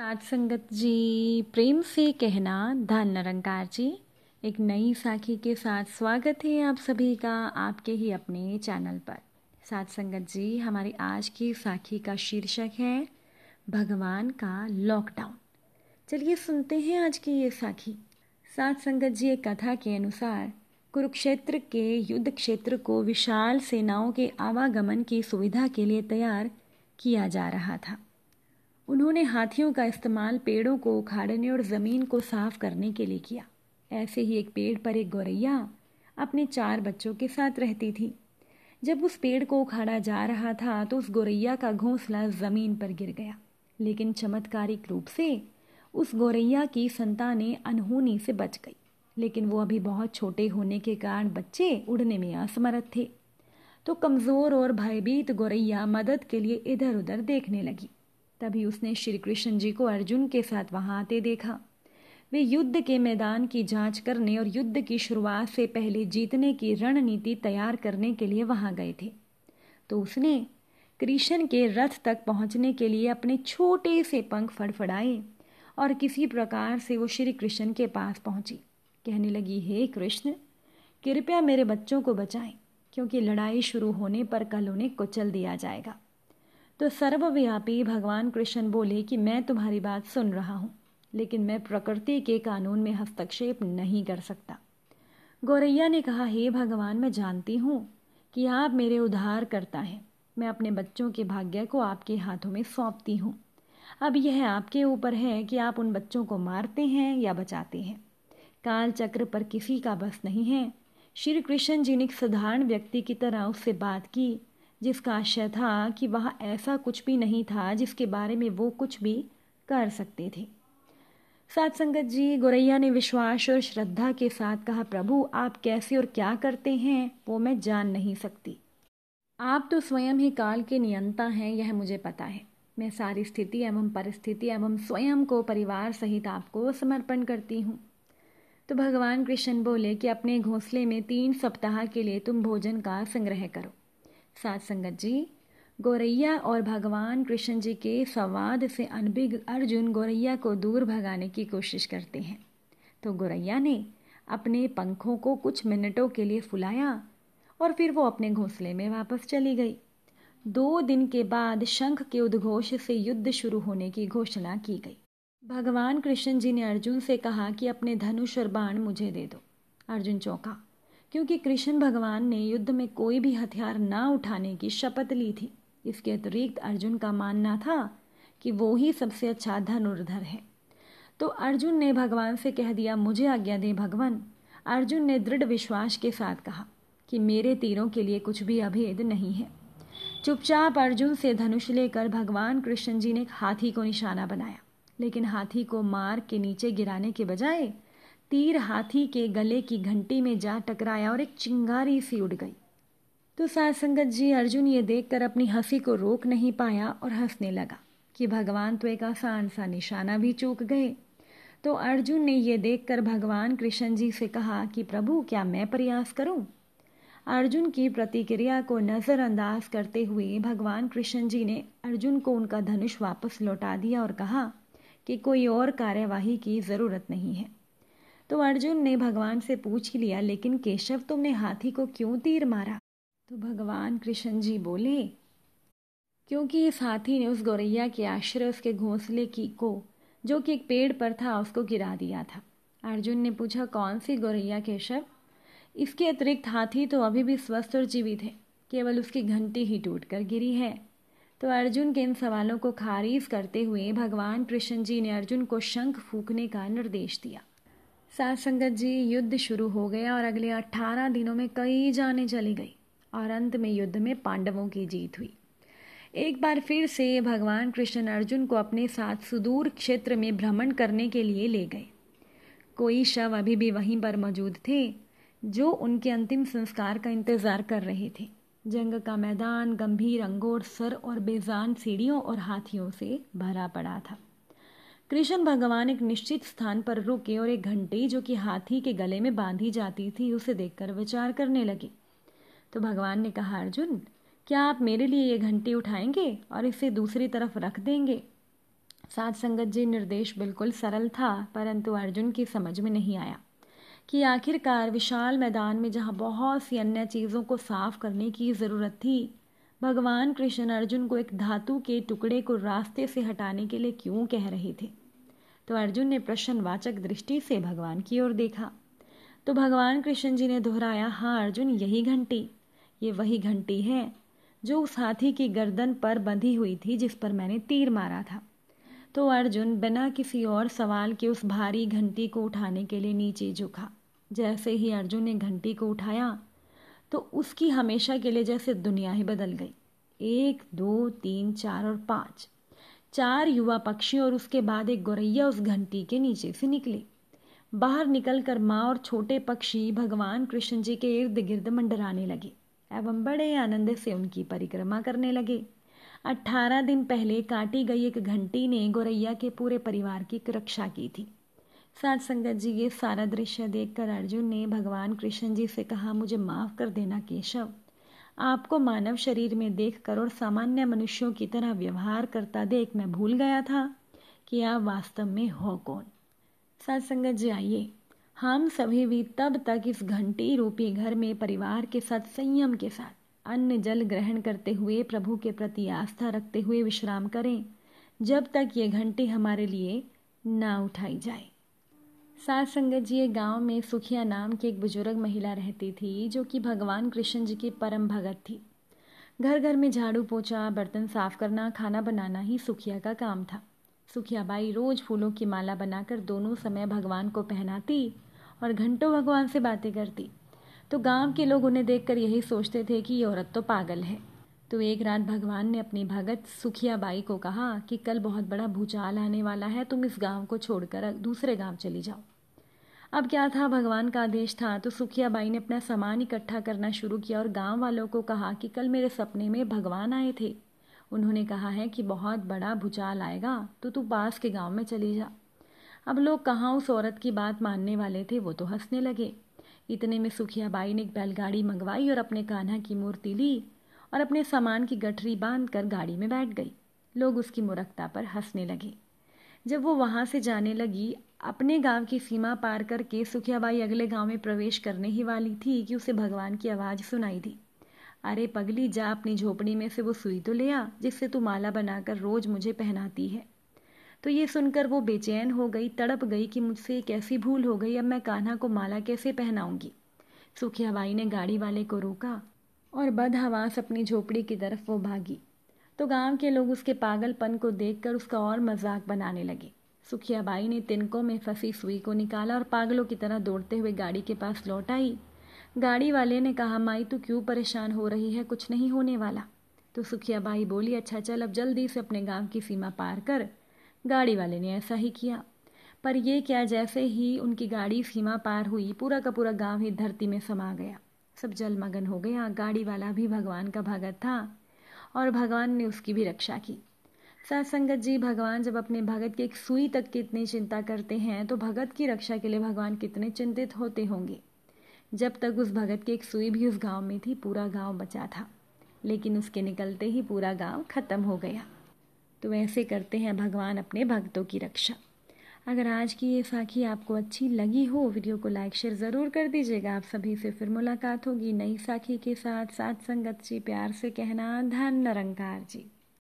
साध संगत जी प्रेम से कहना धन निरंकार जी एक नई साखी के साथ स्वागत है आप सभी का आपके ही अपने चैनल पर साध संगत जी हमारी आज की साखी का शीर्षक है भगवान का लॉकडाउन चलिए सुनते हैं आज की ये साखी साध संगत जी एक कथा के अनुसार कुरुक्षेत्र के युद्ध क्षेत्र को विशाल सेनाओं के आवागमन की सुविधा के लिए तैयार किया जा रहा था उन्होंने हाथियों का इस्तेमाल पेड़ों को उखाड़ने और ज़मीन को साफ करने के लिए किया ऐसे ही एक पेड़ पर एक गौरैया अपने चार बच्चों के साथ रहती थी जब उस पेड़ को उखाड़ा जा रहा था तो उस गौरैया का घोंसला ज़मीन पर गिर गया लेकिन चमत्कारिक रूप से उस गौरैया की संतानें अनहोनी से बच गई लेकिन वो अभी बहुत छोटे होने के कारण बच्चे उड़ने में असमर्थ थे तो कमज़ोर और भयभीत गौरैया मदद के लिए इधर उधर देखने लगी तभी उसने श्री कृष्ण जी को अर्जुन के साथ वहां आते देखा वे युद्ध के मैदान की जांच करने और युद्ध की शुरुआत से पहले जीतने की रणनीति तैयार करने के लिए वहां गए थे तो उसने कृष्ण के रथ तक पहुंचने के लिए अपने छोटे से पंख फड़फड़ाए और किसी प्रकार से वो श्री कृष्ण के पास पहुंची कहने लगी हे कृष्ण कृपया मेरे बच्चों को बचाएं क्योंकि लड़ाई शुरू होने पर कल उन्हें कुचल दिया जाएगा तो सर्वव्यापी भगवान कृष्ण बोले कि मैं तुम्हारी बात सुन रहा हूँ लेकिन मैं प्रकृति के कानून में हस्तक्षेप नहीं कर सकता गौरैया ने कहा हे भगवान मैं जानती हूँ कि आप मेरे उधार करता हैं मैं अपने बच्चों के भाग्य को आपके हाथों में सौंपती हूँ अब यह आपके ऊपर है कि आप उन बच्चों को मारते हैं या बचाते हैं काल चक्र पर किसी का बस नहीं है श्री कृष्ण जी ने एक साधारण व्यक्ति की तरह उससे बात की जिसका आशय था कि वह ऐसा कुछ भी नहीं था जिसके बारे में वो कुछ भी कर सकते थे सात संगत जी गोरैया ने विश्वास और श्रद्धा के साथ कहा प्रभु आप कैसे और क्या करते हैं वो मैं जान नहीं सकती आप तो स्वयं ही काल के नियंता हैं यह मुझे पता है मैं सारी स्थिति एवं परिस्थिति एवं स्वयं को परिवार सहित आपको समर्पण करती हूँ तो भगवान कृष्ण बोले कि अपने घोंसले में तीन सप्ताह के लिए तुम भोजन का संग्रह करो साध संगत जी गौरैया और भगवान कृष्ण जी के संवाद से अनभिग अर्जुन गौरैया को दूर भगाने की कोशिश करते हैं तो गौरैया ने अपने पंखों को कुछ मिनटों के लिए फुलाया और फिर वो अपने घोंसले में वापस चली गई दो दिन के बाद शंख के उद्घोष से युद्ध शुरू होने की घोषणा की गई भगवान कृष्ण जी ने अर्जुन से कहा कि अपने धनुष और बाण मुझे दे दो अर्जुन चौंका क्योंकि कृष्ण भगवान ने युद्ध में कोई भी हथियार न उठाने की शपथ ली थी इसके अतिरिक्त अर्जुन का मानना था कि वो ही सबसे अच्छा धनुर्धर है तो अर्जुन ने भगवान से कह दिया मुझे आज्ञा दे भगवान अर्जुन ने दृढ़ विश्वास के साथ कहा कि मेरे तीरों के लिए कुछ भी अभेद नहीं है चुपचाप अर्जुन से धनुष लेकर भगवान कृष्ण जी ने हाथी को निशाना बनाया लेकिन हाथी को मार के नीचे गिराने के बजाय तीर हाथी के गले की घंटी में जा टकराया और एक चिंगारी सी उड़ गई तो सा संगत जी अर्जुन ये देखकर अपनी हंसी को रोक नहीं पाया और हंसने लगा कि भगवान तो एक आसान सा निशाना भी चूक गए तो अर्जुन ने यह देखकर भगवान कृष्ण जी से कहा कि प्रभु क्या मैं प्रयास करूं? अर्जुन की प्रतिक्रिया को नज़रअंदाज करते हुए भगवान कृष्ण जी ने अर्जुन को उनका धनुष वापस लौटा दिया और कहा कि कोई और कार्यवाही की ज़रूरत नहीं है तो अर्जुन ने भगवान से पूछ लिया लेकिन केशव तुमने हाथी को क्यों तीर मारा तो भगवान कृष्ण जी बोले क्योंकि इस हाथी ने उस गौरैया के आश्रय उसके घोंसले की को जो कि एक पेड़ पर था उसको गिरा दिया था अर्जुन ने पूछा कौन सी गौरैया केशव इसके अतिरिक्त हाथी तो अभी भी स्वस्थ और जीवित है केवल उसकी घंटी ही टूट कर गिरी है तो अर्जुन के इन सवालों को खारिज करते हुए भगवान कृष्ण जी ने अर्जुन को शंख फूकने का निर्देश दिया साध संगत जी युद्ध शुरू हो गया और अगले अट्ठारह दिनों में कई जाने चली गई और अंत में युद्ध में पांडवों की जीत हुई एक बार फिर से भगवान कृष्ण अर्जुन को अपने साथ सुदूर क्षेत्र में भ्रमण करने के लिए ले गए कोई शव अभी भी वहीं पर मौजूद थे जो उनके अंतिम संस्कार का इंतजार कर रहे थे जंग का मैदान गंभीर अंगोर सर और बेजान सीढ़ियों और हाथियों से भरा पड़ा था कृष्ण भगवान एक निश्चित स्थान पर रुके और एक घंटी जो कि हाथी के गले में बांधी जाती थी उसे देखकर विचार करने लगे तो भगवान ने कहा अर्जुन क्या आप मेरे लिए ये घंटी उठाएंगे और इसे दूसरी तरफ रख देंगे साध संगत जी निर्देश बिल्कुल सरल था परंतु अर्जुन की समझ में नहीं आया कि आखिरकार विशाल मैदान में जहाँ बहुत सी अन्य चीज़ों को साफ करने की ज़रूरत थी भगवान कृष्ण अर्जुन को एक धातु के टुकड़े को रास्ते से हटाने के लिए क्यों कह रहे थे तो अर्जुन ने प्रश्नवाचक दृष्टि से भगवान की ओर देखा तो भगवान कृष्ण जी ने दोहराया हाँ अर्जुन यही घंटी ये वही घंटी है जो उस हाथी की गर्दन पर बंधी हुई थी जिस पर मैंने तीर मारा था तो अर्जुन बिना किसी और सवाल के उस भारी घंटी को उठाने के लिए नीचे झुका जैसे ही अर्जुन ने घंटी को उठाया तो उसकी हमेशा के लिए जैसे दुनिया ही बदल गई एक दो तीन चार और पाँच चार युवा पक्षी और उसके बाद एक गौरैया उस घंटी के नीचे से निकली बाहर निकलकर माँ और छोटे पक्षी भगवान कृष्ण जी के इर्द गिर्द मंडराने लगे एवं बड़े आनंद से उनकी परिक्रमा करने लगे अट्ठारह दिन पहले काटी गई एक घंटी ने गौरैया के पूरे परिवार की रक्षा की थी साथ संगत जी ये सारा दृश्य देखकर अर्जुन ने भगवान कृष्ण जी से कहा मुझे माफ कर देना केशव आपको मानव शरीर में देख कर और सामान्य मनुष्यों की तरह व्यवहार करता देख मैं भूल गया था कि आप वास्तव में हो कौन संगत जी आइए हम सभी भी तब तक इस घंटी रूपी घर में परिवार के साथ संयम के साथ अन्न जल ग्रहण करते हुए प्रभु के प्रति आस्था रखते हुए विश्राम करें जब तक ये घंटी हमारे लिए ना उठाई जाए सास संगत जी गाँव में सुखिया नाम की एक बुजुर्ग महिला रहती थी जो कि भगवान कृष्ण जी की परम भगत थी घर घर में झाड़ू पोछा बर्तन साफ करना खाना बनाना ही सुखिया का काम था सुखिया बाई रोज फूलों की माला बनाकर दोनों समय भगवान को पहनाती और घंटों भगवान से बातें करती तो गांव के लोग उन्हें देखकर यही सोचते थे कि ये औरत तो पागल है तो एक रात भगवान ने अपनी भगत सुखिया बाई को कहा कि कल बहुत बड़ा भूचाल आने वाला है तुम इस गांव को छोड़कर दूसरे गांव चली जाओ अब क्या था भगवान का आदेश था तो सुखिया बाई ने अपना सामान इकट्ठा करना शुरू किया और गांव वालों को कहा कि कल मेरे सपने में भगवान आए थे उन्होंने कहा है कि बहुत बड़ा भूचाल आएगा तो तू पास के गांव में चली जा अब लोग कहाँ उस औरत की बात मानने वाले थे वो तो हंसने लगे इतने में सुखिया बाई ने एक बैलगाड़ी मंगवाई और अपने कान्हा की मूर्ति ली और अपने सामान की गठरी बांधकर गाड़ी में बैठ गई लोग उसकी मुरखता पर हंसने लगे जब वो वहाँ से जाने लगी अपने गांव की सीमा पार करके सुखियाबाई अगले गांव में प्रवेश करने ही वाली थी कि उसे भगवान की आवाज़ सुनाई दी अरे पगली जा अपनी झोपड़ी में से वो सुई तो ले आ जिससे तू माला बनाकर रोज़ मुझे पहनाती है तो ये सुनकर वो बेचैन हो गई तड़प गई कि मुझसे कैसी भूल हो गई अब मैं कान्हा को माला कैसे पहनाऊंगी सुखियाबाई ने गाड़ी वाले को रोका और बदहवास अपनी झोपड़ी की तरफ वो भागी तो गांव के लोग उसके पागलपन को देखकर उसका और मजाक बनाने लगे सुखिया बाई ने तिनकों में फंसी सुई को निकाला और पागलों की तरह दौड़ते हुए गाड़ी के पास लौट आई गाड़ी वाले ने कहा माई तू क्यों परेशान हो रही है कुछ नहीं होने वाला तो सुखिया बाई बोली अच्छा चल अब जल्दी से अपने गांव की सीमा पार कर गाड़ी वाले ने ऐसा ही किया पर यह क्या जैसे ही उनकी गाड़ी सीमा पार हुई पूरा का पूरा गांव ही धरती में समा गया सब जलमग्न हो गया गाड़ी वाला भी भगवान का भगत था और भगवान ने उसकी भी रक्षा की सत्संगत जी भगवान जब अपने भगत की एक सुई तक की इतनी चिंता करते हैं तो भगत की रक्षा के लिए भगवान कितने चिंतित होते होंगे जब तक उस भगत की एक सुई भी उस गांव में थी पूरा गांव बचा था लेकिन उसके निकलते ही पूरा गांव खत्म हो गया तो ऐसे करते हैं भगवान अपने भक्तों की रक्षा अगर आज की ये साखी आपको अच्छी लगी हो वीडियो को लाइक शेयर ज़रूर कर दीजिएगा आप सभी से फिर मुलाकात होगी नई साखी के साथ साथ संगत जी प्यार से कहना धन निरंकार जी